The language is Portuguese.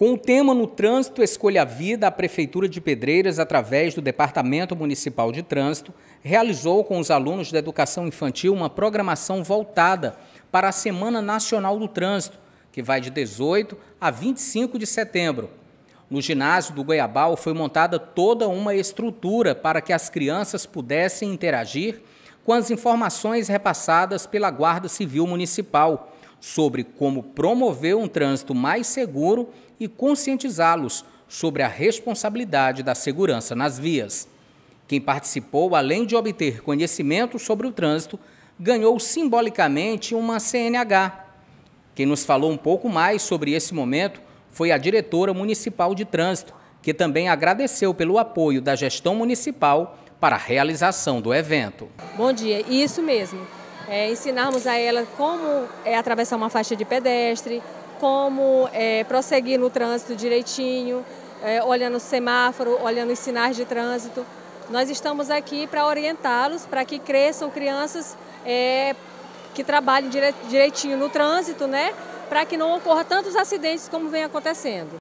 Com o tema No Trânsito Escolha a Vida, a Prefeitura de Pedreiras, através do Departamento Municipal de Trânsito, realizou com os alunos da educação infantil uma programação voltada para a Semana Nacional do Trânsito, que vai de 18 a 25 de setembro. No ginásio do Goiabal foi montada toda uma estrutura para que as crianças pudessem interagir com as informações repassadas pela Guarda Civil Municipal sobre como promover um trânsito mais seguro e conscientizá-los sobre a responsabilidade da segurança nas vias. Quem participou, além de obter conhecimento sobre o trânsito, ganhou simbolicamente uma CNH. Quem nos falou um pouco mais sobre esse momento foi a diretora municipal de trânsito, que também agradeceu pelo apoio da gestão municipal para a realização do evento. Bom dia, isso mesmo é, ensinarmos a ela como é, atravessar uma faixa de pedestre, como é, prosseguir no trânsito direitinho, é, olhando o semáforo, olhando os sinais de trânsito. Nós estamos aqui para orientá-los, para que cresçam crianças é, que trabalhem direitinho no trânsito, né? para que não ocorra tantos acidentes como vem acontecendo.